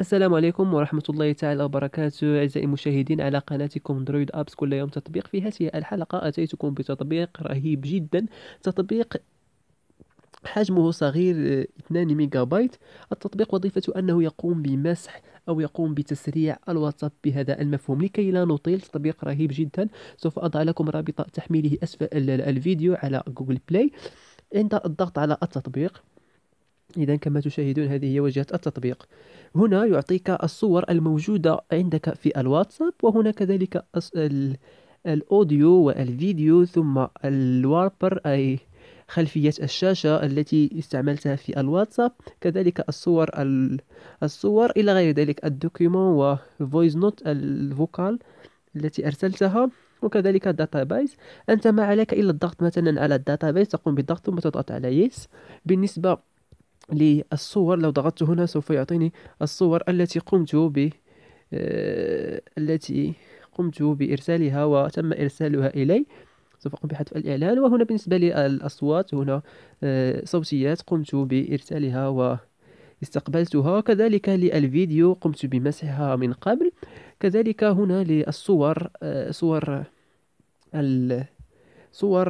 السلام عليكم ورحمة الله تعالى وبركاته أعزائي المشاهدين على قناتكم درويد أبس كل يوم تطبيق في هذه الحلقة أتيتكم بتطبيق رهيب جدا تطبيق حجمه صغير 2 ميجا بايت التطبيق وظيفته أنه يقوم بمسح أو يقوم بتسريع الواتساب بهذا المفهوم لكي لا نطيل تطبيق رهيب جدا سوف أضع لكم رابط تحميله أسفل الفيديو على جوجل بلاي عند الضغط على التطبيق إذا كما تشاهدون هذه هي واجهة التطبيق هنا يعطيك الصور الموجودة عندك في الواتساب وهنا كذلك الأوديو والفيديو ثم الواربر أي خلفية الشاشة التي استعملتها في الواتساب كذلك الصور الصور إلى غير ذلك الدوكيومون وفويس نوت الفوكال التي أرسلتها وكذلك الداتابيز أنت ما عليك إلا الضغط مثلا على الداتابيز تقوم بالضغط ثم تضغط على يس بالنسبة للصور لو ضغطت هنا سوف يعطيني الصور التي قمت ب آه، التي قمت بإرسالها وتم إرسالها إلي سوف أقوم بحذف الإعلان وهنا بالنسبة للأصوات هنا آه، صوتيات قمت بإرسالها و استقبلتها كذلك للفيديو قمت بمسحها من قبل كذلك هنا للصور آه، صور صور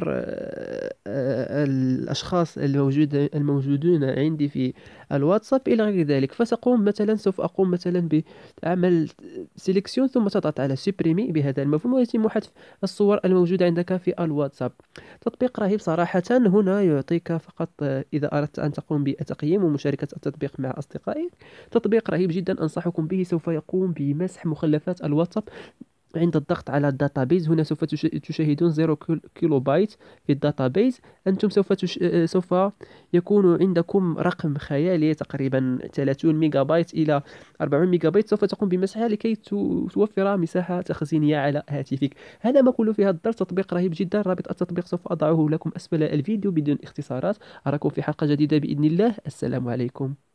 الأشخاص الموجود الموجودون عندي في الواتساب إلى غير ذلك فتقوم مثلا سوف أقوم مثلا بعمل سيليكسيون ثم تضغط على سوبريمي بهذا المفهوم ويتم حذف الصور الموجودة عندك في الواتساب تطبيق رهيب صراحة هنا يعطيك فقط إذا أردت أن تقوم بتقييم ومشاركة التطبيق مع أصدقائك تطبيق رهيب جدا أنصحكم به سوف يقوم بمسح مخلفات الواتساب عند الضغط على الداتابيز هنا سوف تشاهدون 0 كيلو بايت في الداتابيز انتم سوف تش... سوف يكون عندكم رقم خيالي تقريبا 30 ميجا بايت الى 40 ميجا بايت سوف تقوم بمسحها لكي توفر مساحه تخزينيه على هاتفك هذا ما كله في هذا الدرس تطبيق رهيب جدا رابط التطبيق سوف اضعه لكم اسفل الفيديو بدون اختصارات اراكم في حلقه جديده باذن الله السلام عليكم